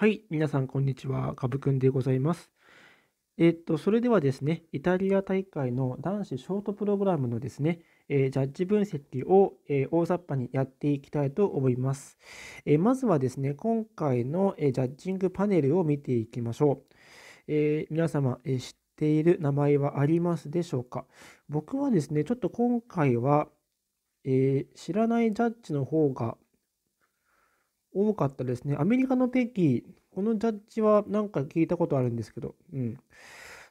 はい、皆さんこんにちは、かぶくんでございます。えっと、それではですね、イタリア大会の男子ショートプログラムのですね、えー、ジャッジ分析を、えー、大雑把にやっていきたいと思います。えー、まずはですね、今回の、えジャッジングパネルを見ていきましょう。え皆様、え知っている名前はありますでしょうか僕はですね、ちょっと今回は、え知らないジャッジの方が多かったですね。アメリカのペキー、このジャッジはなんか聞いたことあるんですけど、うん。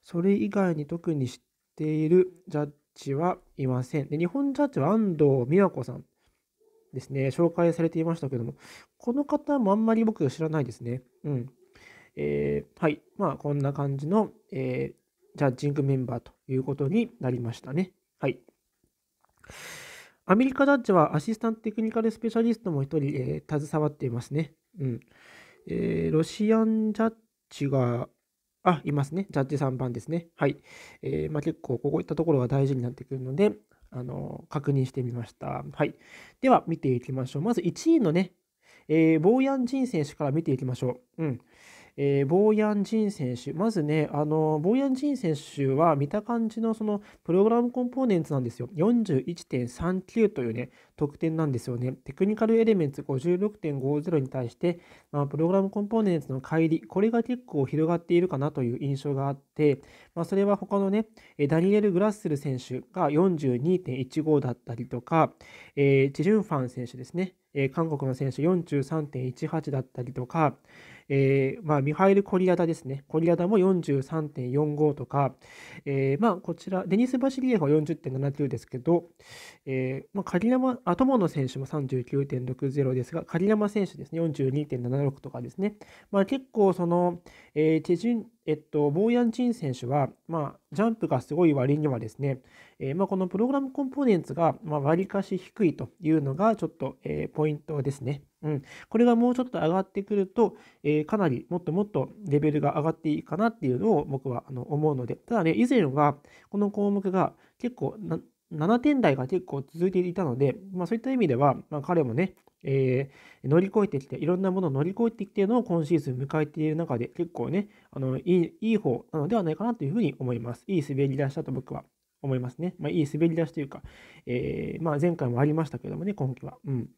それ以外に特に知っているジャッジはいません。で、日本ジャッジは安藤美和子さんですね。紹介されていましたけども、この方もあんまり僕知らないですね。うん。えー、はい。まあ、こんな感じの、えー、ジャッジングメンバーということになりましたね。はい。アメリカダッジはアシスタントテクニカルスペシャリストも1人、えー、携わっていますね。うんえー、ロシアンジャッジが、あ、いますね。ジャッジ3番ですね。はい。えー、まあ、結構、こういったところが大事になってくるので、あの確認してみました。はい。では、見ていきましょう。まず1位のね、えー、ボーヤン・ジン選手から見ていきましょう。うん。えー、ボーヤン・ジン選手、まずね、あのボーヤン・ジン選手は見た感じのそのプログラムコンポーネンツなんですよ。41.39というね、得点なんですよね。テクニカルエレメンツ56.50に対して、まあ、プログラムコンポーネンツの乖離、これが結構広がっているかなという印象があって、まあ、それは他のね、ダニエル・グラッセル選手が42.15だったりとか、えー、チジュンファン選手ですね、えー、韓国の選手43.18だったりとか、えー、まあ、ミハイル・コリアダですね。コリアダも43.45とか、えー、まあ、こちら、デニス・バシリエフは40.79ですけど、えー、まあ、カリナマ、アトモの選手も39.60ですが、カリナマ選手ですね、42.76とかですね。まあ、結構、その、え手順、えっと、ボーヤン・チン選手は、まあ、ジャンプがすごい割にはですね、えー、まあ、このプログラムコンポーネンツが、まあ、割かし低いというのがちょっと、えー、ポイントですね。うん、これがもうちょっと上がってくると、えー、かなりもっともっとレベルが上がっていいかなっていうのを僕はあの思うので、ただね、以前はこの項目が結構7点台が結構続いていたので、まあ、そういった意味では、まあ、彼もね、えー、乗り越えてきて、いろんなものを乗り越えてきてのを今シーズン迎えている中で、結構ね、あのいいいい方なのではないかなというふうに思います。いい滑り出したと僕は思いますね。まあ、いい滑り出しというか、えー、まあ、前回もありましたけどもね、今季は。うん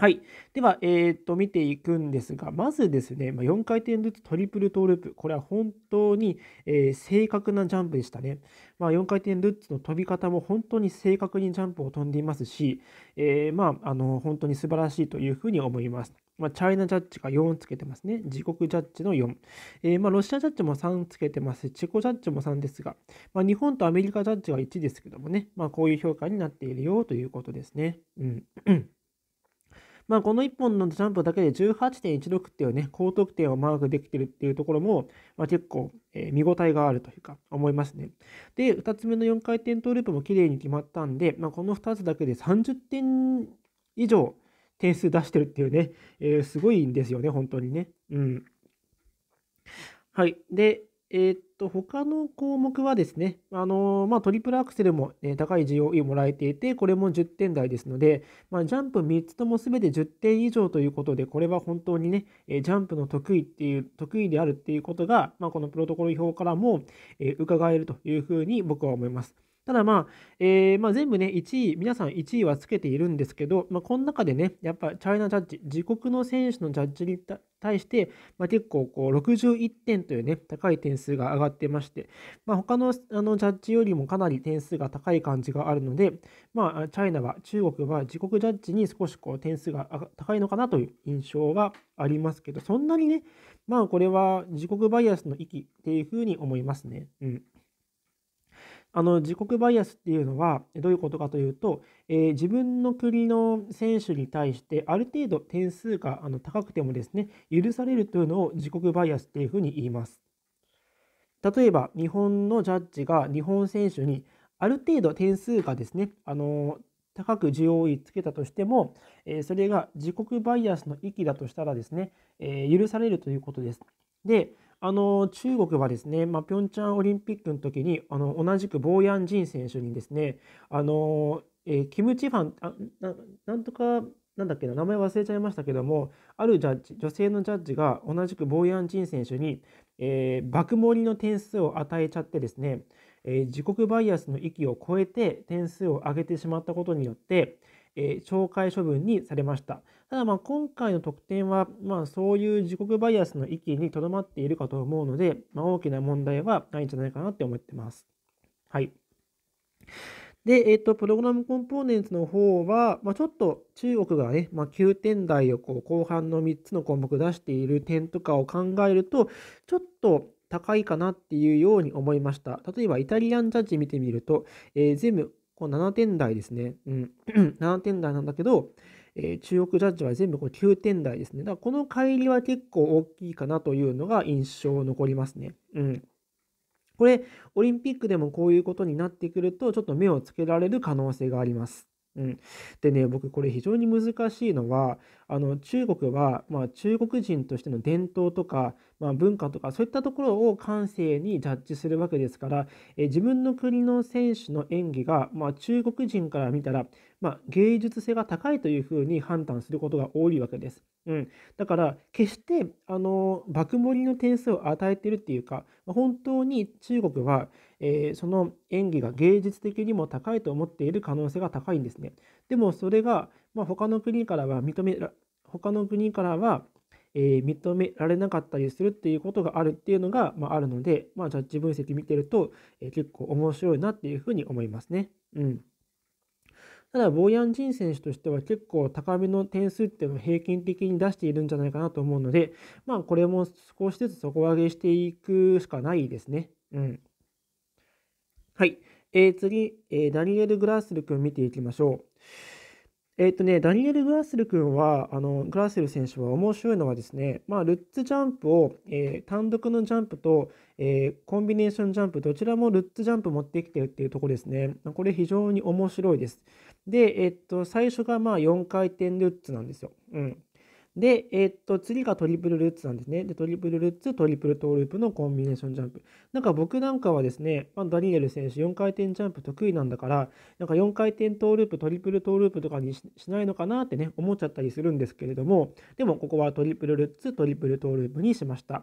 はい。では、えー、っと、見ていくんですが、まずですね、ま4回転ルッツトリプルトーループ。これは本当に、えー、正確なジャンプでしたね。まあ、4回転ルッツの飛び方も本当に正確にジャンプを飛んでいますし、えー、まあ、あの、本当に素晴らしいというふうに思います。まあ、チャイナジャッジが4つけてますね。自国ジャッジの4。えー、まあ、ロシアジャッジも3つけてますチェコジャッジも3ですが、まあ、日本とアメリカジャッジは1ですけどもね、まあ、こういう評価になっているよということですね。うん。まあ、この1本のジャンプだけで18.16っていうね、高得点をマークできてるっていうところも、まあ、結構、えー、見応えがあるというか、思いますね。で、2つ目の4回転トーループも綺麗に決まったんで、まあ、この2つだけで30点以上点数出してるっていうね、えー、すごいんですよね、本当にね。うん。はい。で、えー、っと、他の項目はですね、あのー、まあ、トリプルアクセルも、ね、高い GOE をもらえていて、これも10点台ですので、まあ、ジャンプ3つとも全て10点以上ということで、これは本当にね、えジャンプの得意っていう、得意であるっていうことが、まあ、このプロトコル表からも、えー、伺えるというふうに僕は思います。ただまあ、えー、まあ、全部ね、1位、皆さん1位はつけているんですけど、まあ、この中でね、やっぱチャイナジャッジ、自国の選手のジャッジに対して、まあ、結構こう61点というね、高い点数が上がってまして、まあ、他のあのジャッジよりもかなり点数が高い感じがあるので、まあ、チャイナは、中国は自国ジャッジに少しこう点数が高いのかなという印象はありますけど、そんなにね、まあこれは自国バイアスの域っていうふうに思いますね。うん。あの自国バイアスっていうのはどういうことかというと、えー、自分の国の選手に対してある程度点数があの高くてもですね許されるというのを自国バイアスっていうふうに言います例えば日本のジャッジが日本選手にある程度点数がですねあの高く GOE つけたとしても、えー、それが自国バイアスの域だとしたらですね、えー、許されるということですであの中国はですね、まあ、ピョンチャンオリンピックの時にあ同じくボーヤン・ジン選手にですねあの、えー、キム・チファンあなんとかなんだっけな名前忘れちゃいましたけどもあるジャッジ女性のジャッジが同じくボーヤン・ジン選手に、えー、爆盛りの点数を与えちゃってですね、えー、自国バイアスの域を超えて点数を上げてしまったことによって、えー、懲戒処分にされました。ただまあ今回の得点は、まあそういう自国バイアスの域にとどまっているかと思うので、まあ、大きな問題はないんじゃないかなって思ってます。はい。で、えっ、ー、と、プログラムコンポーネンツの方は、まあ、ちょっと中国がね、まあ、9点台をこう後半の3つの項目出している点とかを考えると、ちょっと高いかなっていうように思いました。例えば、イタリアンジャッジ見てみると、えー、全部こう7点台ですね。うん、7 点台なんだけど、えー、中国ジャッジは全部これ9点台ですね。だからこの乖離は結構大きいかなというのが印象残りますね。うん。これ、オリンピックでもこういうことになってくると、ちょっと目をつけられる可能性があります。うん、でね僕これ非常に難しいのはあの中国は、まあ、中国人としての伝統とか、まあ、文化とかそういったところを感性にジャッジするわけですからえ自分の国の選手の演技が、まあ、中国人から見たら、まあ、芸術性が高いというふうに判断することが多いわけです。うん、だから決してあの爆盛りの点数を与えてるっていうか本当に中国はえー、その演技が芸術的にも高いと思っている可能性が高いんですね。でもそれが、まあ、他の国からは認めら、他の国からは、えー、認められなかったりするっていうことがあるっていうのが、まあ、あるので、まあ、ジャッジ分析見てると、えー、結構面白いなっていうふうに思いますね。うん。ただ、ボーヤン・ジン選手としては結構高めの点数っていうのを平均的に出しているんじゃないかなと思うので、まあ、これも少しずつ底上げしていくしかないですね。うん。はい。えー、次、えー、ダニエル・グラッスル君見ていきましょう。えっ、ー、とね、ダニエル・グラッスル君は、あの、グラッセル選手は面白いのはですね、まあ、ルッツジャンプを、えー、単独のジャンプと、えー、コンビネーションジャンプ、どちらもルッツジャンプ持ってきてるっていうところですね。これ非常に面白いです。で、えっと、最初がまあ4回転ルッツなんですよ。うん。で、えー、っと、次がトリプルルッツなんですね。で、トリプルルッツ、トリプルトーループのコンビネーションジャンプ。なんか僕なんかはですね、まあ、ダニエル選手4回転ジャンプ得意なんだから、なんか4回転トーループ、トリプルトーループとかにしないのかなってね、思っちゃったりするんですけれども、でもここはトリプルルッツ、トリプルトーループにしました。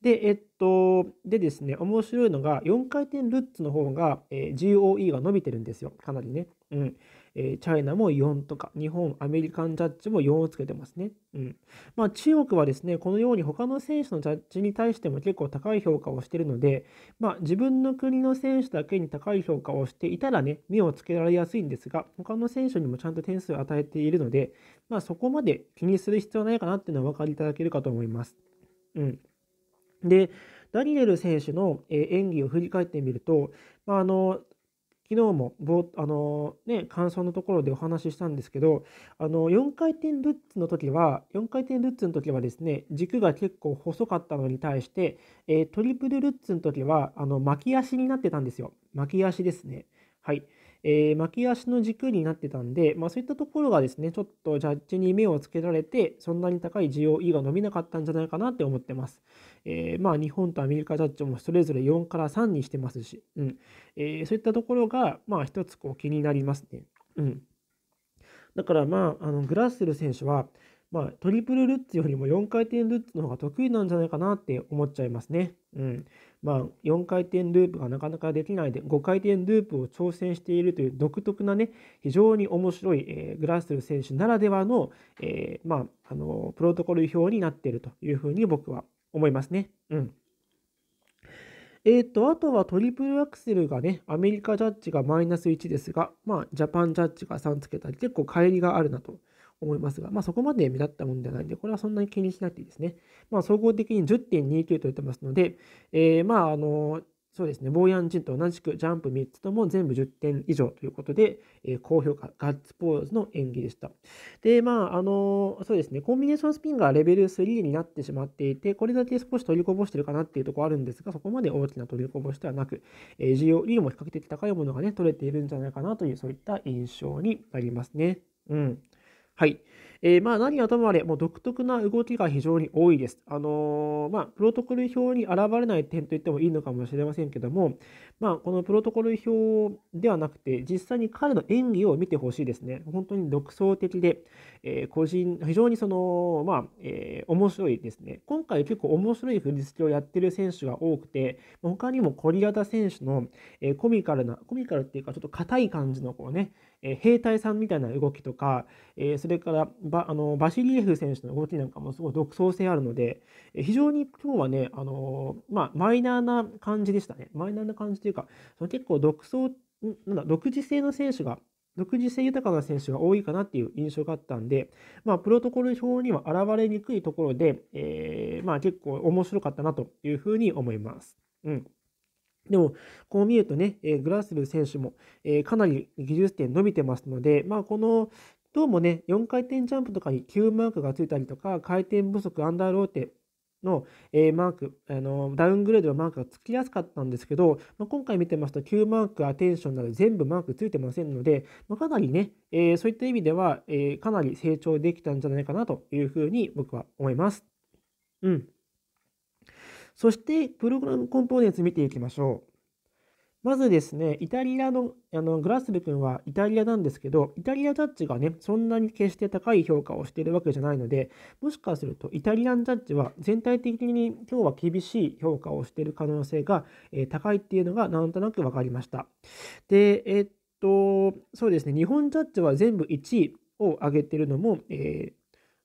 で、えっと、でですね、面白いのが、4回転ルッツの方が、えー、GOE が伸びてるんですよ。かなりね。うん。えー、チャイナも4とか、日本、アメリカンジャッジも4をつけてますね。うん。まあ、中国はですね、このように他の選手のジャッジに対しても結構高い評価をしているので、まあ、自分の国の選手だけに高い評価をしていたらね、目をつけられやすいんですが、他の選手にもちゃんと点数を与えているので、まあ、そこまで気にする必要ないかなっていうのはお分かりいただけるかと思います。うん。で、ダニエル選手の演技を振り返ってみると、まあ、あの昨日もぼ、あの、ね、感想のところでお話ししたんですけどあの4回転ルッツの時は4回転ルッツの時はですね軸が結構細かったのに対して、えー、トリプルルッツの時はあの巻き足になってたんですよ巻き足ですねはいえー、巻き足の軸になってたんで、まあ、そういったところがですね、ちょっとジャッジに目をつけられて、そんなに高い GOE が伸びなかったんじゃないかなって思ってます。えー、まあ、日本とアメリカジャッジもそれぞれ4から3にしてますし、うんえー、そういったところが、まあ、一つこう気になりますね。うん、だから、まあ、あのグラッセル選手は、まあ、トリプルルッツよりも4回転ルッツの方が得意なんじゃないかなって思っちゃいますね。うん、まあ、4回転ループがなかなかできないで5回転ループを挑戦しているという独特なね非常に面白い、えー、グラスル選手ならではの,、えー、まあ、あのプロトコル表になっているというふうに僕は思いますね。うんえーと、あとはトリプルアクセルがね、アメリカジャッジがマイナス1ですが、まあ、ジャパンジャッジが3つけたり、結構乖離があるなと思いますが、まあ、そこまで目立ったものではないので、これはそんなに気にしなくていいですね。まあ、総合的に10.29と言ってますので、えー、まあ、あの、そうですね、ボーヤン人と同じくジャンプ3つとも全部10点以上ということで、えー、高評価、ガッツポーズの演技でした。で、まあ、あの、そうですね、コンビネーションスピンがレベル3になってしまっていて、これだけ少し取りこぼしてるかなっていうところあるんですが、そこまで大きな取りこぼしではなく、えー、需要よりも比較的高いものがね、取れているんじゃないかなという、そういった印象になりますね。うん。はい。えー、まあ何はともあれ、もう独特な動きが非常に多いです。あのー、まあ、プロトコル表に現れない点と言ってもいいのかもしれませんけども、まあ、このプロトコル表ではなくて、実際に彼の演技を見てほしいですね。本当に独創的で、えー、個人、非常にその、まあ、えー、面白いですね。今回結構面白い振り付けをやってる選手が多くて、他にもコリアタ選手の、えコミカルな、コミカルっていうかちょっと硬い感じのこうね、え兵隊さんみたいな動きとか、えそれからバあのバシリエフ選手の動きなんかもすごい独創性あるので、え非常に今日はね、あのまあ、マイナーな感じでしたね。マイナーな感じというか、その結構独創、なんだ、独自性の選手が独自性豊かな選手が多いかなっていう印象があったんで、まあ、プロトコル表には現れにくいところで、えー、まあ、結構面白かったなというふうに思います。うん。でも、こう見るとね、えー、グラスル選手も、えー、かなり技術点伸びてますので、まあ、この、どうもね、4回転ジャンプとかに Q マークがついたりとか、回転不足、アンダーローテの、えー、マークあの、ダウングレードのマークがつきやすかったんですけど、まあ、今回見てますと、Q マーク、アテンションなど全部マークついてませんので、まあ、かなりね、えー、そういった意味では、えー、かなり成長できたんじゃないかなというふうに僕は思います。うん。そして、プログラムコンポーネンツ見ていきましょう。まずですね、イタリアのあのグラスル君はイタリアなんですけど、イタリアジャッジがね、そんなに決して高い評価をしているわけじゃないので、もしかするとイタリアンジャッジは全体的に今日は厳しい評価をしている可能性が、えー、高いっていうのがなんとなく分かりました。で、えー、っと、そうですね、日本ジャッジは全部1位を上げてるのも、えー、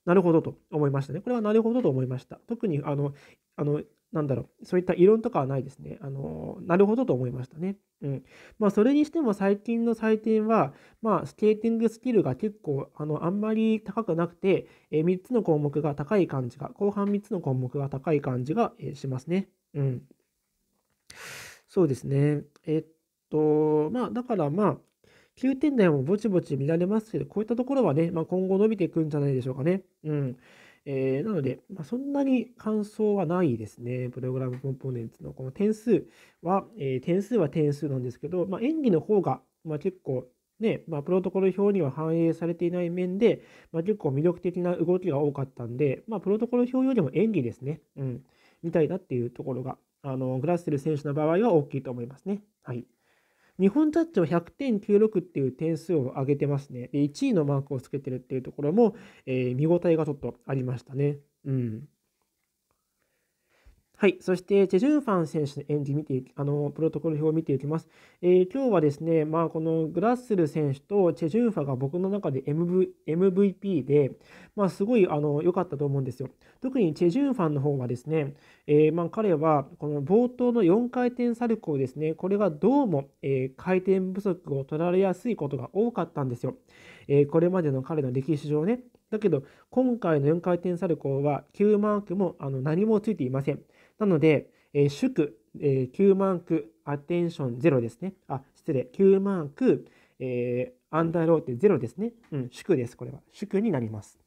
なるほどと思いましたね。これはなるほどと思いました。特にあのあのなんだろう、そういった異論とかはないですね。あの、なるほどと思いましたね。うん。まあ、それにしても最近の採点は、まあ、スケーティングスキルが結構、あの、あんまり高くなくて、えー、3つの項目が高い感じが、後半3つの項目が高い感じが、えー、しますね。うん。そうですね。えー、っと、まあ、だからまあ、9点台もぼちぼち見られますけど、こういったところはね、まあ、今後伸びていくんじゃないでしょうかね。うん。えー、なので、まあ、そんなに感想はないですね。プログラムコンポーネンツのこの点数は、えー、点数は点数なんですけど、まあ、演技の方が、まあ、結構ね、まあ、プロトコル表には反映されていない面で、まあ、結構魅力的な動きが多かったんで、まあ、プロトコル表よりも演技ですね。うん。みたいなっていうところが、あの、グラッセル選手の場合は大きいと思いますね。はい。日本タッチを100.96っていう点数を上げてますね。で、1位のマークをつけてるっていうところも、えー、見応えがちょっとありましたね。うん。はい、そして、チェ・ジュンファン選手の演技見てあの、プロトコル表を見ていきます。えー、今日はですね、まあ、このグラッスル選手とチェ・ジュンファが僕の中で MV MVP で、まあ、すごい良かったと思うんですよ。特にチェ・ジュンファンの方はですね、えー、まあ、彼はこの冒頭の4回転サルコーですね、これがどうも、えー、回転不足を取られやすいことが多かったんですよ。えー、これまでの彼の歴史上ね。だけど、今回の4回転サルコーは9マークもあの何もついていません。なので、えー、祝、えー、9万区、アテンションゼロですね。あ、失礼、9万区、えー、アンダーローテゼロですね。うん、祝です、これは。祝になります。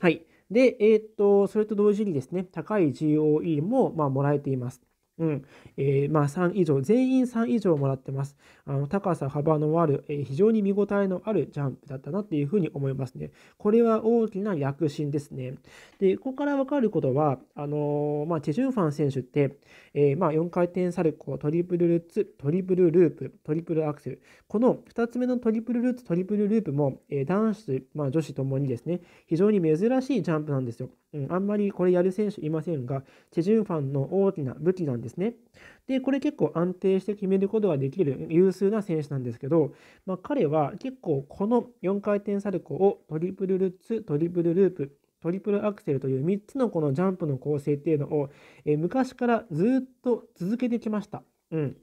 はい。で、えー、っと、それと同時にですね、高い GOE も、まあ、もらえています。うん。えー、まあ、3以上、全員3以上もらってます。あの高さ、幅のある、えー、非常に見応えのあるジャンプだったなっていうふうに思いますね。これは大きな躍進ですね。で、ここから分かることは、あのー、まあ、チェ・ジュンファン選手って、えー、まあ、4回転サルコー、トリプルルッツ、トリプルループ、トリプルアクセル。この2つ目のトリプルルッツ、トリプルループも、え男子、まあ、女子ともにですね、非常に珍しいジャンプなんですよ。うん、あんまりこれやる選手いませんが、チェ・ジュンファンの大きな武器なんですね。で、これ結構安定して決めることができる優秀な選手なんですけど、まあ、彼は結構この4回転サルコーをトリプルルッツ、トリプルループ、トリプルアクセルという3つのこのジャンプの構成っていうのを、え昔からずっと続けてきました。うん。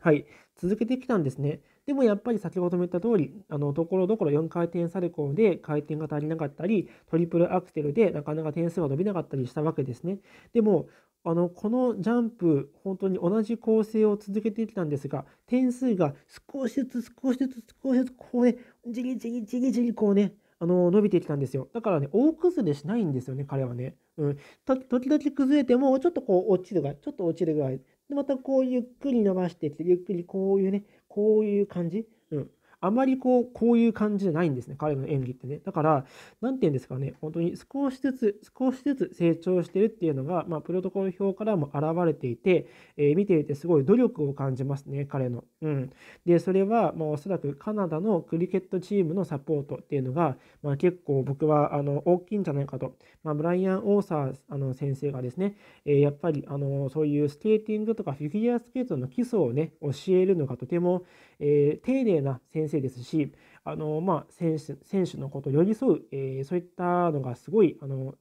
はい。続けてきたんですね。でもやっぱり先ほども言った通り、あの、ところどころ4回転サルコーで回転が足りなかったり、トリプルアクセルでなかなか点数が伸びなかったりしたわけですね。でも、あのこのジャンプ本当に同じ構成を続けてきたんですが点数が少しずつ少しずつ少しずつこうねじりじりじりじりこうねあの伸びてきたんですよだからね大崩れしないんですよね彼はね、うん、時々崩れてもちょっとこう落ちるがちょっと落ちるぐらいでまたこうゆっくり伸ばしてきてゆっくりこういうねこういう感じあまりこう、こういう感じじゃないんですね、彼の演技ってね。だから、何て言うんですかね、本当に少しずつ、少しずつ成長してるっていうのが、まあ、プロトコル表からも現れていて、えー、見ていてすごい努力を感じますね、彼の。うん。で、それは、まあ、おそらくカナダのクリケットチームのサポートっていうのが、まあ、結構僕は、あの、大きいんじゃないかと。まあ、ブライアン・オーサーあの先生がですね、えー、やっぱり、あの、そういうスケーティングとかフィギュアスケートの基礎をね、教えるのがとても、えー、丁寧な先生ですし、あのまあ、選手選手のことを寄り添う、えー、そういったのがすごいあの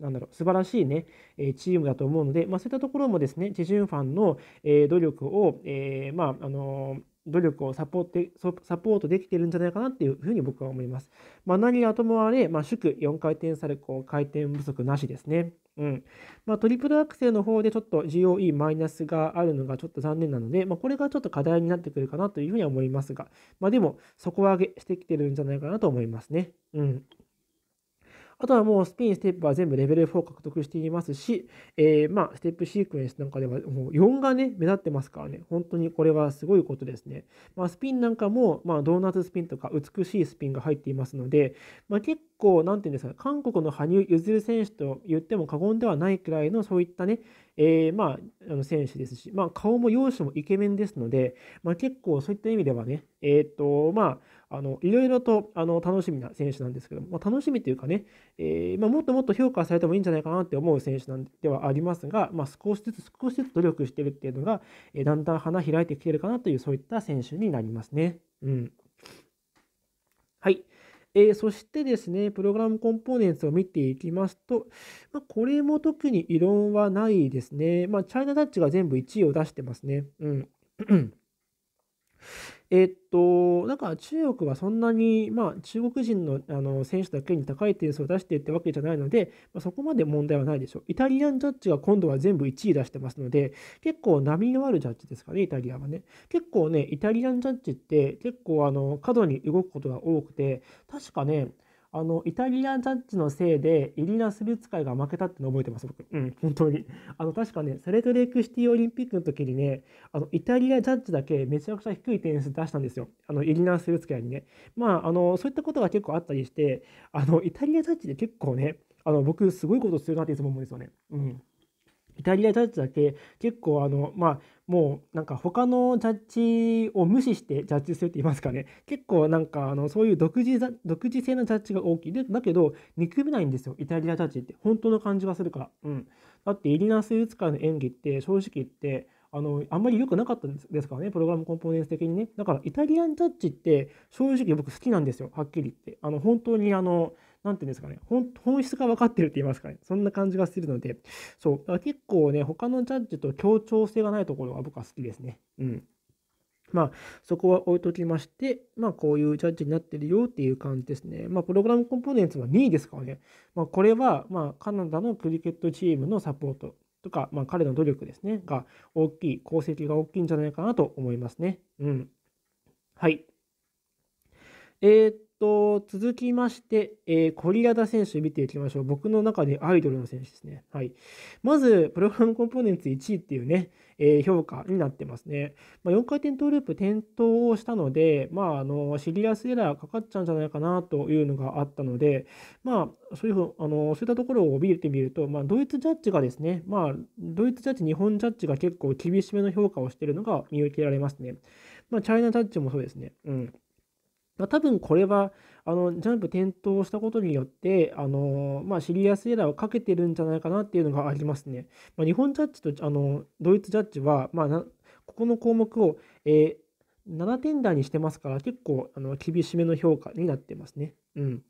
なんだろう素晴らしいね、えチームだと思うので、まあ、そういったところもですね、チェジュンファンの、え努力を、えまあ、あの努力をサポートできているんじゃないかなっていうふうに僕は思います。まあ、何はともあれ、まあ、祝4回転サルコー回転不足なしですね。うんまあ、トリプルアクセルの方でちょっと GOE マイナスがあるのがちょっと残念なので、まあ、これがちょっと課題になってくるかなというふうには思いますが、まあ、でも底上げしてきてるんじゃないかなと思いますね。うんあとはもうスピン、ステップは全部レベル4を獲得していますし、えー、まあ、ステップシークエンスなんかではもう4がね、目立ってますからね、本当にこれはすごいことですね。まあ、スピンなんかも、まあ、ドーナツスピンとか美しいスピンが入っていますので、まあ、結構、なんて言うんですか、韓国の羽生結弦選手と言っても過言ではないくらいの、そういったね、えー、まあ、あの選手ですし、まあ、顔も容姿もイケメンですので、まあ、結構そういった意味ではね、えっ、と、まあ、あの、いろいろと、あの、楽しみな選手なんですけども、まあ、楽しみというかね、えー、まあ、もっともっと評価されてもいいんじゃないかなって思う選手なんではありますが、まあ、少しずつ少しずつ努力してるっていうのが、えだんだん花開いてきてるかなという、そういった選手になりますね。うん。はい。えー、そしてですね、プログラムコンポーネンツを見ていきますと、まあ、これも特に異論はないですね。まあ、チャイナダッチが全部1位を出してますね。うん。えっと、んか中国はそんなに、まあ、中国人のあの選手だけに高い点数を出してってわけじゃないので、まあ、そこまで問題はないでしょう。イタリアンジャッジが今度は全部1位出してますので、結構波のあるジャッジですかね、イタリアはね。結構ね、イタリアンジャッジって結構あの過度に動くことが多くて、確かね、あの、イタリアジャッジのせいで、イリナ・スビツカイが負けたっての覚えてます、僕。うん、本当に。あの、確かね、サレトレークシティオリンピックの時にね、あの、イタリアジャッジだけめちゃくちゃ低い点数出したんですよ。あの、イリナ・スビツカイにね。まあ、あの、そういったことが結構あったりして、あの、イタリアジャッジで結構ね、あの、僕、すごいことするなっていつも思うんですよね。うん。イタリアジャッジだけ結構あのまあもうなんか他のジャッジを無視してジャッジするって言いますかね結構なんかあのそういう独自独自性のジャッジが大きいでだけど憎めないんですよイタリアジャッジって本当の感じがするから、うん、だってイリナス・ウツカの演技って正直言ってあのあんまり良くなかったですからねプログラムコンポーネンス的にねだからイタリアンジャッジって正直僕好きなんですよはっきり言ってあの本当にあの何て言うんですかね、本質が分かってるって言いますかね、そんな感じがするので、そう、だから結構ね、他のジャッジと協調性がないところが僕は好きですね。うん。まあ、そこは置いときまして、まあ、こういうジャッジになってるよっていう感じですね。まあ、プログラムコンポーネンツは2位ですからね。まあ、これは、まあ、カナダのクリケットチームのサポートとか、まあ、彼の努力ですね、が大きい、功績が大きいんじゃないかなと思いますね。うん。はい。えー、っと、続きまして、えー、コリアダ選手見ていきましょう。僕の中でアイドルの選手ですね。はい。まず、プログラムコンポーネンツ1位っていうね、えー、評価になってますね。まあ、4回転トーループ転倒をしたので、まあ、あの、シリアスエラーかかっちゃうんじゃないかなというのがあったので、まあ、そういうふう、あの、そういったところを見てみると、まあ、ドイツジャッジがですね、まあ、ドイツジャッジ、日本ジャッジが結構厳しめの評価をしているのが見受けられますね。まあ、チャイナジャッジもそうですね。うん。まあ、多分これはあのジャンプ転倒したことによって、あのまあ、シリアスエラーをかけてるんじゃないかなっていうのがありますね。まあ、日本ジャッジとあのドイツジャッジは、まあ、ここの項目を、えー、7点台にしてますから結構あの厳しめの評価になってますね。うん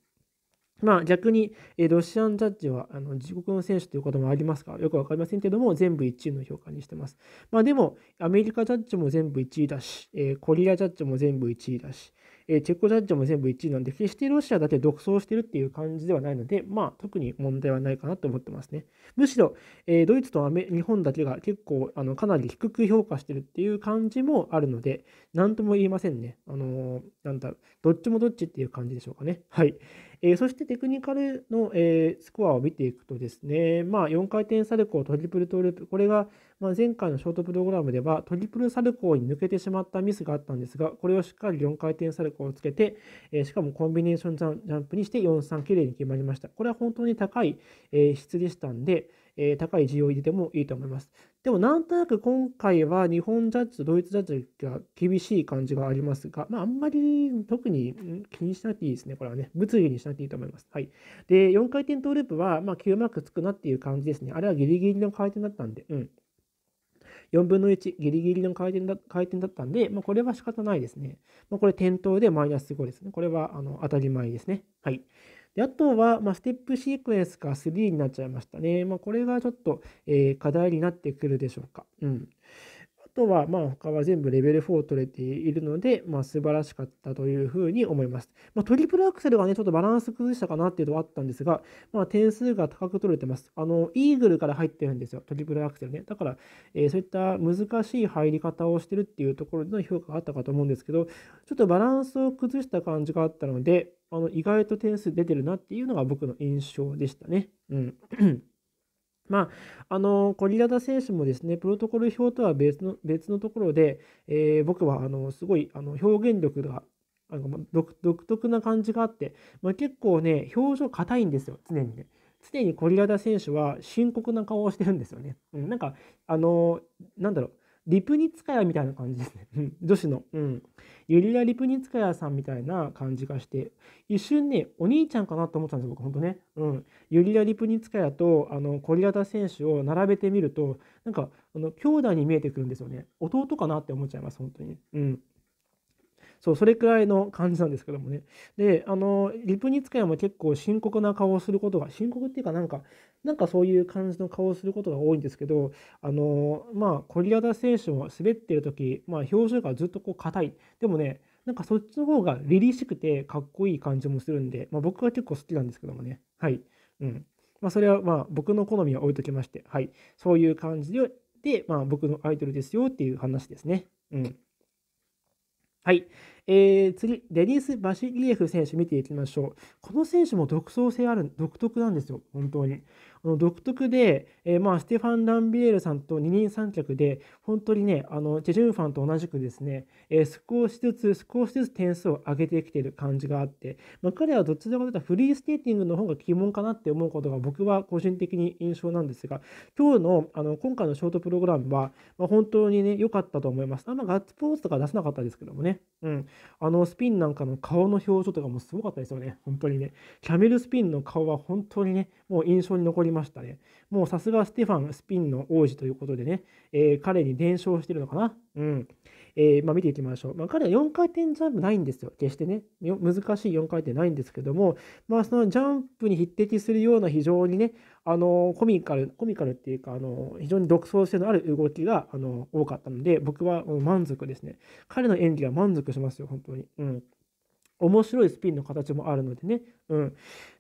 まあ、逆に、えロシアンジャッジはあの自国の選手ということもありますから、よく分かりませんけども、全部1位の評価にしてます。まあ、でも、アメリカジャッジも全部1位だし、えコリアジャッジも全部1位だし、えチェコジャッジも全部1位なんで、決してロシアだけ独走してるっていう感じではないので、まあ、特に問題はないかなと思ってますね。むしろ、えドイツとアメ日本だけが結構、あのかなり低く評価してるっていう感じもあるので、なんとも言えませんね。あのー、なんだ、どっちもどっちっていう感じでしょうかね。はい。えー、そしてテクニカルの、えー、スコアを見ていくとですね、まあ、4回転サルコー、トリプルトーループ、これが、まあ、前回のショートプログラムではトリプルサルコーに抜けてしまったミスがあったんですが、これをしっかり4回転サルコーをつけて、えー、しかもコンビネーションジャンプにして4、3、きれいに決まりました。これは本当に高い、え質でしたんで、え高い GO を入れてもいいと思います。でもなんとなく今回は日本ジャッジとドイツジャッジが厳しい感じがありますが、まあ、あんまり特に気にしなくていいですね。これはね、物理にしなくていいと思います。はい。で、4回転トーループは、まあ、9マークつくなっていう感じですね。あれはギリギリの回転だったんで、うん。4分の1、ギリギリの回転だ回転だったんで、まあ、これは仕方ないですね。まあ、これ、転倒でマイナス5ですね。これはあの当たり前ですね。はい。あとは、まあ、ステップシークエンスが3になっちゃいましたね。まあ、これがちょっと、えー、課題になってくるでしょうか。うん。とは、まあ、他は全部レベル4を取れているので、まあ、素晴らしかったというふうに思います。まあ、トリプルアクセルはね、ちょっとバランス崩したかなっていうのはあったんですが、まあ、点数が高く取れてます。あの、イーグルから入ってるんですよ、トリプルアクセルね。だから、えー、そういった難しい入り方をしてるっていうところでの評価があったかと思うんですけど、ちょっとバランスを崩した感じがあったので、あの意外と点数出てるなっていうのが僕の印象でしたね。うんまあ、あのコリラダ選手もですねプロトコル表とは別の別のところで、えー、僕はあのすごいあの表現力があの独特な感じがあって、まあ、結構ね表情硬いんですよ常にね。常にコリラダ選手は深刻な顔をしてるんですよね。うん、なんかあのなんだろうリプニツカヤみたいな感じですね。女子の。うん。ユリラ・リプニツカヤさんみたいな感じがして、一瞬ね、お兄ちゃんかなと思ったんですよ、僕、ほんとね。うん。ユリラ・リプニツカヤと、あの、コリアタ選手を並べてみると、なんか、あの、兄弟に見えてくるんですよね。弟かなって思っちゃいます、本当に。うん。そう、それくらいの感じなんですけどもね。で、あの、リプニツカヤも結構深刻な顔をすることが、深刻っていうかなんか、なんかそういう感じの顔をすることが多いんですけど、あの、まあ、コリアダ選手も滑ってる時、まあ、表情がずっとこう硬い。でもね、なんかそっちの方が凛々しくてかっこいい感じもするんで、まあ、僕は結構好きなんですけどもね。はい。うん。まあ、それはまあ僕の好みは置いときまして、はい。そういう感じで、でまあ、僕のアイドルですよっていう話ですね。うん。はい。えー、次、デニス・バシリエフ選手見ていきましょう。この選手も独創性ある、独特なんですよ、本当に。あの独特で、えー、まあ、ステファン・ランビエールさんと二人三脚で、本当にね、あのチェ・ジュンファンと同じくですね、えー、少しずつ少しずつ点数を上げてきている感じがあって、まあ、彼はどっちでかというとフリースケーティングの方が鬼門かなって思うことが僕は個人的に印象なんですが、今日のあの今回のショートプログラムは、まあ、本当にね、良かったと思います。あんまガッツポーズとか出せなかったですけどもね、うん、あのスピンなんかの顔の表情とかもすごかったですよね、本当にね。キャメルスピンの顔は本当にね、もう印象に残りりましたね。もうさすがステファン・スピンの王子ということでね、えー、彼に伝承してるのかな。うん。えー、まあ、見ていきましょう。まあ、彼は4回転ジャンプないんですよ。決してね、難しい4回転ないんですけども、まあ、そのジャンプに匹敵するような非常にね、あのコミカル、コミカルっていうか、あの非常に独創性のある動きがあの多かったので、僕は満足ですね。彼の演技は満足しますよ、本当に。うん。面白いスピンの形もあるのでね。うん、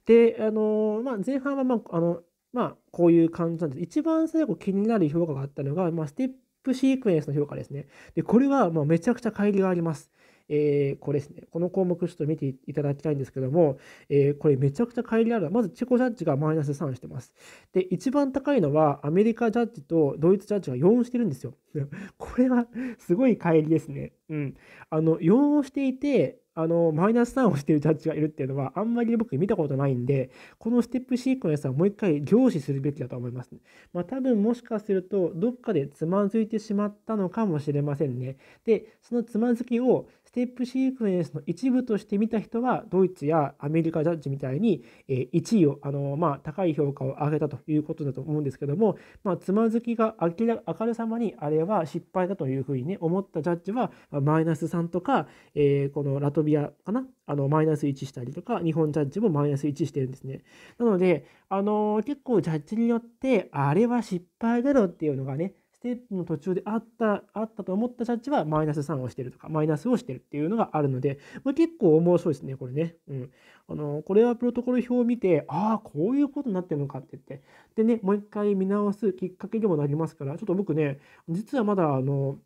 で、あのー、まあ、前半は、まあ、あのまあ、こういう感じなんです。一番最後気になる評価があったのが、まあ、ステップシークエンスの評価ですね。で、これはまめちゃくちゃ乖離があります。えー、これですね。この項目ちょっと見ていただきたいんですけども、えー、これめちゃくちゃ乖離ある。まずチェコジャッジがマイナス3してます。で、一番高いのはアメリカジャッジとドイツジャッジが4してるんですよ。これはすごい乖離ですね。うん。あの、4をしていて、あの、マイナス3をしてるジャッジがいるっていうのは、あんまり僕見たことないんで、このステップシークエンスはもう一回凝視するべきだと思います、ね。まあ、多分もしかすると、どっかでつまずいてしまったのかもしれませんね。で、そのつまずきをステップシークエンスの一部として見た人は、ドイツやアメリカジャッジみたいに、1位を、あのまあ、高い評価を上げたということだと思うんですけども、まあ、つまずきが明ら明るさまに、あれは失敗だというふうにね、思ったジャッジは、マイナス3とか、えー、このラトビアかな、あのマイナス1したりとか、日本ジャッジもマイナス1してるんですね。なので、あの結構ジャッジによって、あれは失敗だろうっていうのがね、ステップの途中であった、あったと思ったジャッジはマイナス3をしてるとか、マイナスをしてるっていうのがあるので、まあ、結構面白いですね、これね。うん。あの、これはプロトコル表を見て、ああ、こういうことになってるのかって言って、でね、もう一回見直すきっかけにもなりますから、ちょっと僕ね、実はまだ、あの、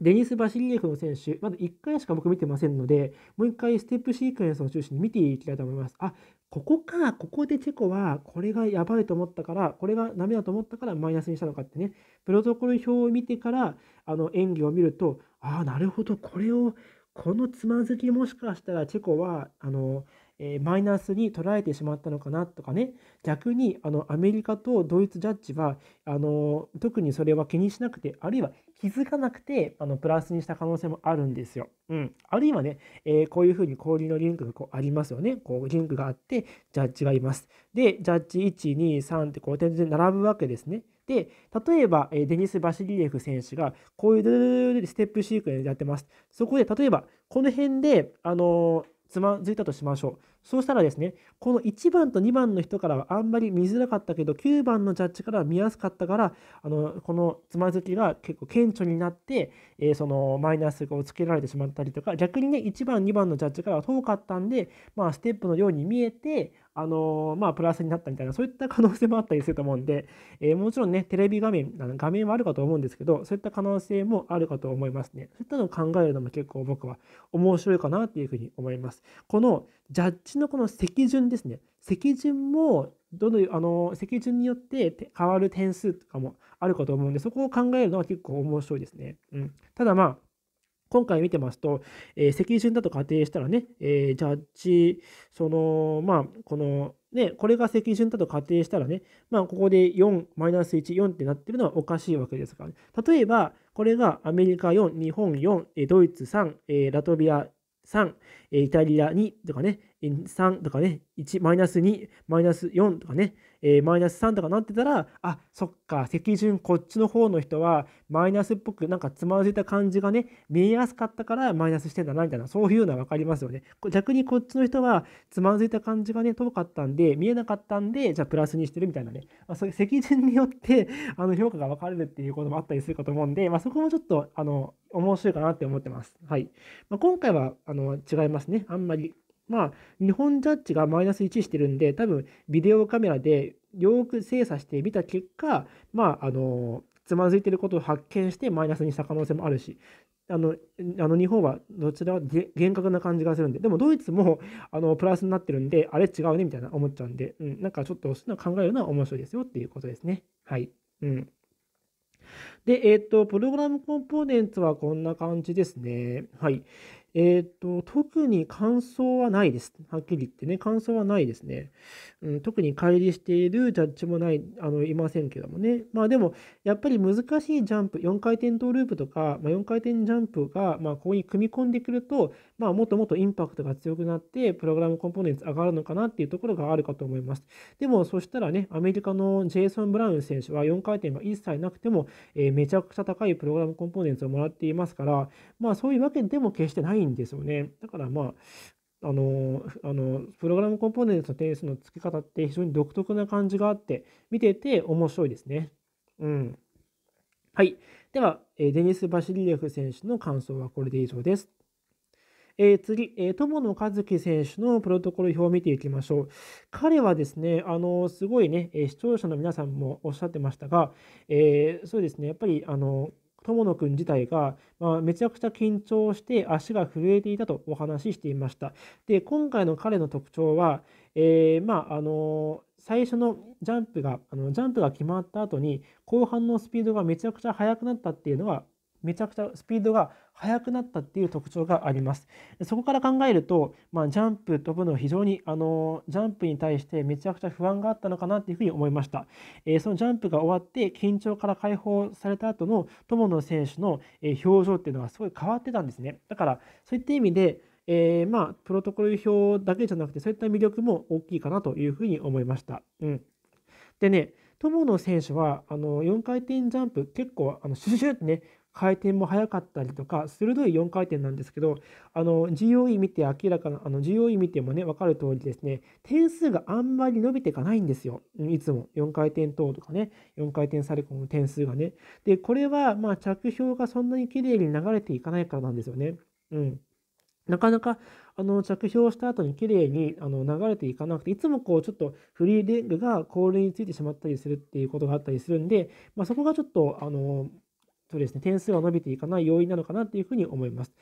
デニス・バシリエフの選手、まだ1回しか僕見てませんので、もう1回ステップシークエンスの中心に見ていきたいと思います。あ、ここか、ここでチェコは、これがやばいと思ったから、これがダメだと思ったからマイナスにしたのかってね、プロトコル表を見てから、あの演技を見ると、ああ、なるほど、これを、このつまずきもしかしたらチェコは、あの、えー、マイナスに捉えてしまったのかなとかね逆にあのアメリカとドイツジャッジはあの特にそれは気にしなくてあるいは気づかなくてあのプラスにした可能性もあるんですよ。うん、あるいはね、えー、こういうふうに氷のリンクがこうありますよね。こうリンクがあってジャッジがいます。でジャッジ1、2、3ってこう点然並ぶわけですね。で例えばデニス・バシリエフ選手がこういうステップシークエンスやってます。そこで例えばこの辺であのつまずいたとしましょう。そうしたらですね、この1番と2番の人からはあんまり見づらかったけど、9番のジャッジからは見やすかったから、あのこのつまずきが結構顕著になって、えー、そのマイナスをつけられてしまったりとか、逆にね、1番、2番のジャッジからは遠かったんで、まあ、ステップのように見えて、あのまあ、プラスになったみたいな、そういった可能性もあったりすると思うんで、えー、もちろんね、テレビ画面、あの画面はあるかと思うんですけど、そういった可能性もあるかと思いますね。そういったのを考えるのも結構僕は面白いかなっていうふうに思います。このジャッジのこの席順ですね。席順もどのあの席順によって変わる点数とかもあるかと思うんで、そこを考えるのは結構面白いですね。うん、ただまあ今回見てますと、えー、席順だと仮定したらね、えー、ジャッジ、その、まあ、この、ね、これが席順だと仮定したらね、まあ、ここで4、マイナス1、4ってなってるのはおかしいわけですから、ね、例えば、これがアメリカ4、日本4、ドイツ3、ラトビア3、イタリア2とかね、3とかね、1、マイナス2、マイナス4とかね、えマイナス3とかなってたら、あ、そっか、赤順こっちの方の人は、マイナスっぽく、なんかつまずいた感じがね、見えやすかったから、マイナスしてんだな、みたいな、そういうのは分かりますよね。逆にこっちの人は、つまずいた感じがね、遠かったんで、見えなかったんで、じゃあプラスにしてるみたいなね、まあ、そういう赤順によって、あの、評価が分かれるっていうこともあったりするかと思うんで、まあ、そこもちょっと、あの、面白いかなって思ってます。はい。まあ、今回は、あの、違いますね。あんまり。まあ、日本ジャッジがマイナス1してるんで、多分ビデオカメラでよく精査してみた結果、まあ、あの、つまずいてることを発見してマイナスにした可能性もあるし、あの、あの日本はどちらは厳格な感じがするんで、でもドイツもあのプラスになってるんで、あれ違うねみたいな思っちゃうんで、うん、なんかちょっとそういうの考えるのは面白いですよっていうことですね。はい。うん。で、えっ、ー、と、プログラムコンポーネンツはこんな感じですね。はい。えー、と、特に感想はないです。はっきり言ってね、感想はないですね。うん、特に乖離しているジャッジもない、あの、いませんけどもね。まあでも、やっぱり難しいジャンプ、4回転トーループとか、まあ、4回転ジャンプが、まあ、ここに組み込んでくると、まあ、もっともっとインパクトが強くなって、プログラムコンポーネンツ上がるのかなっていうところがあるかと思います。でも、そしたらね、アメリカのジェイソン・ブラウン選手は4回転が一切なくても、えー、めちゃくちゃ高いプログラムコンポーネンツをもらっていますから、まあ、そういうわけでも決してないんですよね。だから、まあ、あのあのプログラムコンポーネンツの点数の付け方って非常に独特な感じがあって見てて面白いですね。うん、はい。では、デニス・バシリエフ選手の感想はこれで以上です。えー、次、えー、友野和樹選手のプロトコル表を見ていきましょう。彼はですね、あのすごいね、え視聴者の皆さんもおっしゃってましたが、えー、そうですね、やっぱりあの友野くん自体が、まあ、めちゃくちゃ緊張して足が震えていたとお話ししていました。で、今回の彼の特徴は、えー、まあ、あの最初のジャンプが、あのジャンプが決まった後に、後半のスピードがめちゃくちゃ速くなったっていうのがめちゃくちゃスピードが速くなったっていう特徴があります。そこから考えると、まあ、ジャンプ飛ぶの非常にあのジャンプに対してめちゃくちゃ不安があったのかなっていうふうに思いました。えー、そのジャンプが終わって緊張から解放された後の友野選手の表情っていうのはすごい変わってたんですね。だからそういった意味でえー、まあ、プロトコル表だけじゃなくてそういった魅力も大きいかなというふうに思いました。うん、でね友野選手はあの4回転ジャンプ結構あのシュシュシュってね回転も速かったりとか鋭い4回転なんですけどあの GOE 見て明らかなあの GOE 見てもね分かる通りですね点数があんまり伸びていかないんですよいつも4回転等とかね4回転サルコンの点数がねでこれはまあ着氷がそんなに綺麗に流れていかないからなんですよねうんなかなかあの着氷した後に綺麗にあの流れていかなくていつもこうちょっとフリーレッグが氷についてしまったりするっていうことがあったりするんで、まあ、そこがちょっとあのとですね、点数が伸びていかない要因なのかなというふうに思います。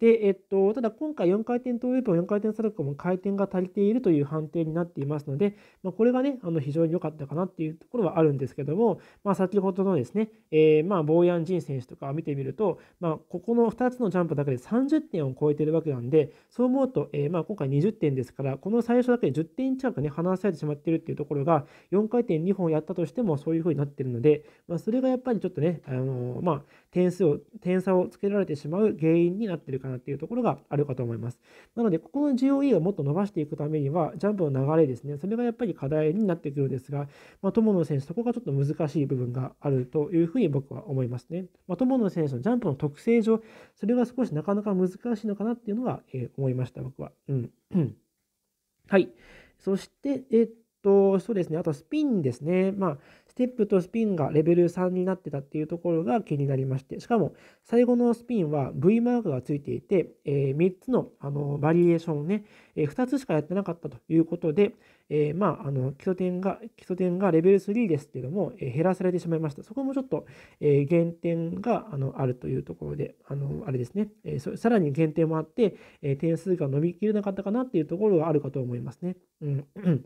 で、えっと、ただ今回4回転トーループも4回転サルコも回転が足りているという判定になっていますので、まあ、これがね、あの非常に良かったかなっていうところはあるんですけども、まあ、先ほどのですね、えー、まあ、ボーヤン・ジン選手とか見てみると、まあ、ここの2つのジャンプだけで30点を超えてるわけなんで、そう思うと、えー、まあ、今回20点ですから、この最初だけで10点近くね、離されてしまってるっていうところが、4回転2本やったとしてもそういう風になってるので、まあ、それがやっぱりちょっとね、あのまあ、点数を、点差をつけられてしまう原因になってるかなっていうところがあるかと思います。なので、ここの GOE をもっと伸ばしていくためには、ジャンプの流れですね、それがやっぱり課題になってくるんですが、まあ、友野選手、そこがちょっと難しい部分があるというふうに僕は思いますね。まあ、友野選手のジャンプの特性上、それが少しなかなか難しいのかなっていうのが、えー、思いました、僕は。うん。はい。そして、えー、っと、そうですね、あとスピンですね。まあステップとスピンがレベル3になってたっていうところが気になりまして、しかも最後のスピンは V マークがついていて、えー、3つのあのバリエーションをね、えー、2つしかやってなかったということで、えー、まあ、あの基礎点が、基礎点がレベル3ですけども、えー、減らされてしまいました。そこもちょっと、えー、減点があのあるというところで、あのあれですね、えー、さらに減点もあって、えー、点数が伸びきれなかったかなっていうところがあるかと思いますね。うん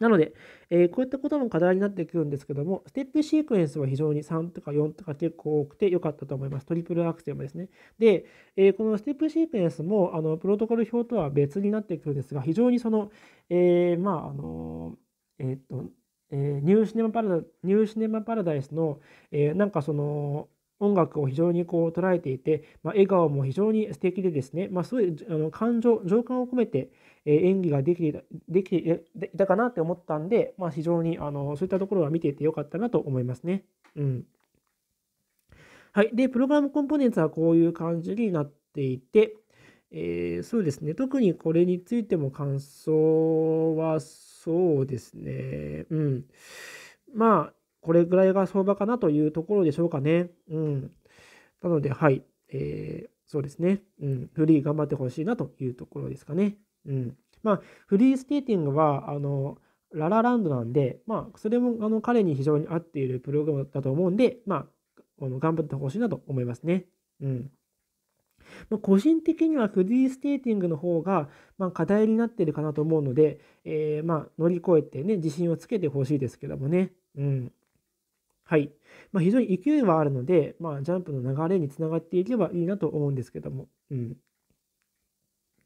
なので、えー、こういったことも課題になってくるんですけども、ステップシークエンスは非常に3とか4とか結構多くて良かったと思います。トリプルアクセルもですね。で、えー、このステップシークエンスもあのプロトコル表とは別になってくるんですが、非常にその、えー、まあ、あの、えっと、えニューシネマパラダニューシネマパラダイスの、えなんかその、音楽を非常にこう捉えていて、まあ、笑顔も非常に素敵でですね、まあ、すごいあの感情、情感を込めて、えー、演技ができてできていたかなって思ったんで、まあ、非常にあのそういったところは見ていてよかったなと思いますね。うん。はい。で、プログラムコンポーネンツはこういう感じになっていて、えー、そうですね。特にこれについても感想はそうですね。うん。まあ、これぐらいが相場かなというところでしょうかね。うん。なので、はい。えー、そうですね。うん。フリー頑張ってほしいなというところですかね。うん。まあ、フリースケーティングは、あの、ララランドなんで、まあ、それも、あの、彼に非常に合っているプログラムだと思うんで、まあ、あの頑張ってほしいなと思いますね。うん。まあ、個人的にはフリースケーティングの方が、まあ、課題になっているかなと思うので、えー、まあ、乗り越えてね、自信をつけてほしいですけどもね。うん。はい。まあ、非常に勢いはあるので、まあ、ジャンプの流れにつながっていけばいいなと思うんですけども。うん。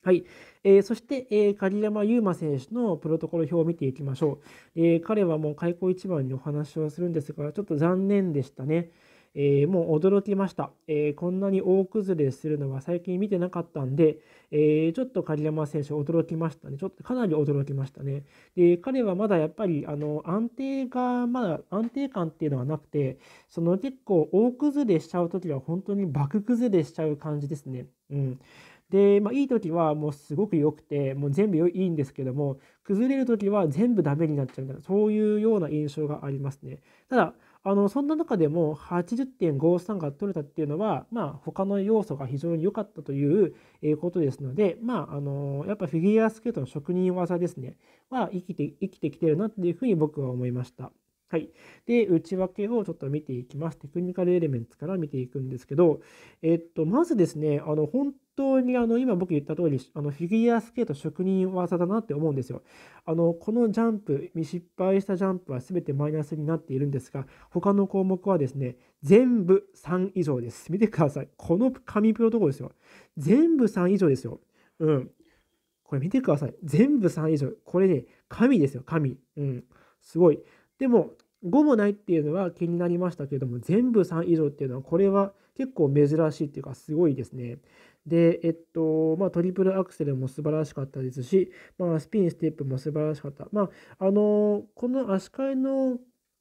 はい。えー、そして、えー、狩山優馬選手のプロトコル表を見ていきましょう。えー、彼はもう開口一番にお話をするんですが、ちょっと残念でしたね。えー、もう驚きました、えー、こんなに大崩れするのは最近見てなかったんで、えー、ちょっと狩山選手驚きましたね。ちょっとかなり驚きましたね。で、彼はまだやっぱり、あの、安定が、まだ安定感っていうのはなくて、その結構大崩れしちゃうときは本当に爆崩れしちゃう感じですね。うん。で、まあ、いい時はもうすごく良くて、もう全部いいんですけども、崩れる時は全部ダメになっちゃうみたいな、そういうような印象がありますね。ただ、あのそんな中でも80.53が取れたっていうのは、まあ、他の要素が非常に良かったということですので、まあ、あのやっぱフィギュアスケートの職人技ですねは生きて生きてきてるなっていうふうに僕は思いました。はい。で、内訳をちょっと見ていきます。テクニカルエレメンツから見ていくんですけど、えっと、まずですね、あの、本当にあの、今僕言った通り、あの、フィギュアスケート職人技だなって思うんですよ。あの、このジャンプ、未失敗したジャンプは全てマイナスになっているんですが、他の項目はですね、全部3以上です。見てください。この紙プロコルですよ。全部3以上ですよ。うん。これ見てください。全部3以上。これね、神ですよ、神。うん。すごい。でも5もないっていうのは気になりましたけども全部3以上っていうのはこれは結構珍しいっていうかすごいですね。で、えっと、まあ、トリプルアクセルも素晴らしかったですし、まあ、スピン、ステップも素晴らしかった。まあ、あの、この足換えの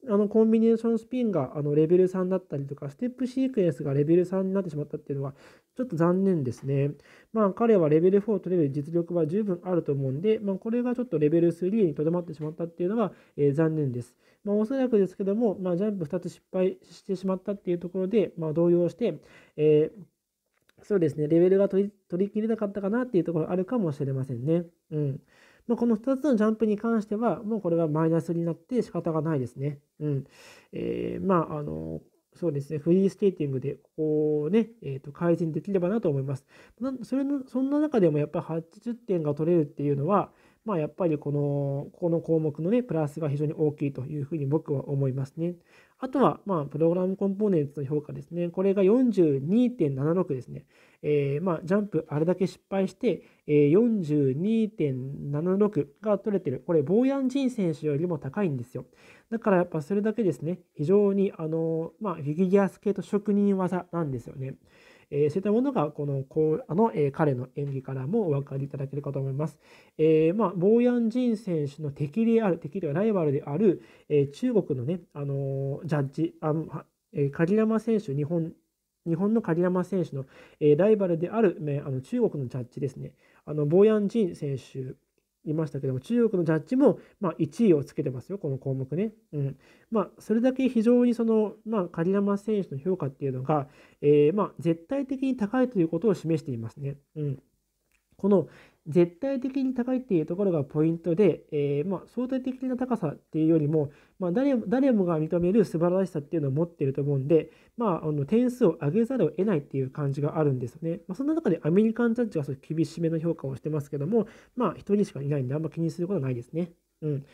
あのコンビネーションスピンがあのレベル3だったりとか、ステップシークエンスがレベル3になってしまったっていうのは、ちょっと残念ですね。まあ、彼はレベル4を取れる実力は十分あると思うんで、まあ、これがちょっとレベル3にとどまってしまったっていうのは、えー、残念です。まあ、おそらくですけども、まあ、ジャンプ2つ失敗してしまったっていうところで、まあ、動揺して、えー、そうですね、レベルが取り取りきれなかったかなっていうところあるかもしれませんね。うんまあ、この2つのジャンプに関しては、もうこれはマイナスになって仕方がないですね。うん。えー、まあ、あの、そうですね、フリースケーティングで、こうね、えー、と改善できればなと思います。それのそんな中でもやっぱり80点が取れるっていうのは、まあ、やっぱりこの、この項目のね、プラスが非常に大きいというふうに僕は思いますね。あとは、まあ、プログラムコンポーネンツの評価ですね。これが42.76ですね。えー、まあ、ジャンプあれだけ失敗して、え42.76が取れてる。これ、ボーヤン・ジン選手よりも高いんですよ。だからやっぱそれだけですね、非常に、あの、まあ、フィギュアスケート職人技なんですよね。えー、そういったものがこのこあの、えー、彼の演技からもお分かりいただけるかと思います。えー、まあ、ボーヤン・ジン選手の敵である、敵ではライバルである、え中国のね、あのジャッジ、あえ鍵山選手、日本日本の鍵山選手の、えライバルである、ね、あの中国のジャッジですね、あのボーヤン・ジン選手いましたけども、中国のジャッジも、ま1位をつけてますよ、この項目ね。うん。まあ、それだけ非常にその、まあ、カリラマ選手の評価っていうのが、えー、ま絶対的に高いということを示していますね。うん。この絶対的に高いっていうところがポイントで、えー、まあ、相対的な高さっていうよりも、まあ、誰誰もが認める素晴らしさっていうのを持ってると思うんで、まあ、あの点数を上げざるを得ないっていう感じがあるんですよね。まあ、そんな中でアメリカンジャッジは厳しめの評価をしてますけども、まあ、1人しかいないんであんま気にすることはないですね。うん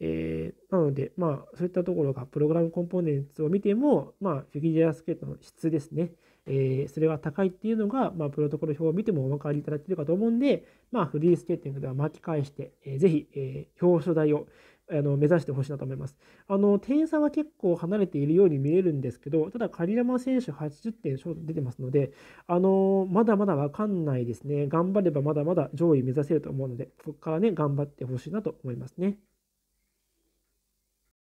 えー、なので、まあ、そういったところがプログラムコンポーネンツを見ても、まあ、フィギュアスケートの質ですね。えー、それは高いっていうのが、まあ、プロトコル表を見てもお分かりいただけるかと思うんで、まあ、フリースケーティングでは巻き返して、えー、ぜひ、えー、表彰台をあの目指してほしいなと思います。あの点差は結構離れているように見えるんですけど、ただ狩山選手80点出てますので、あのまだまだ分かんないですね。頑張ればまだまだ上位目指せると思うので、ここからね、頑張ってほしいなと思いますね。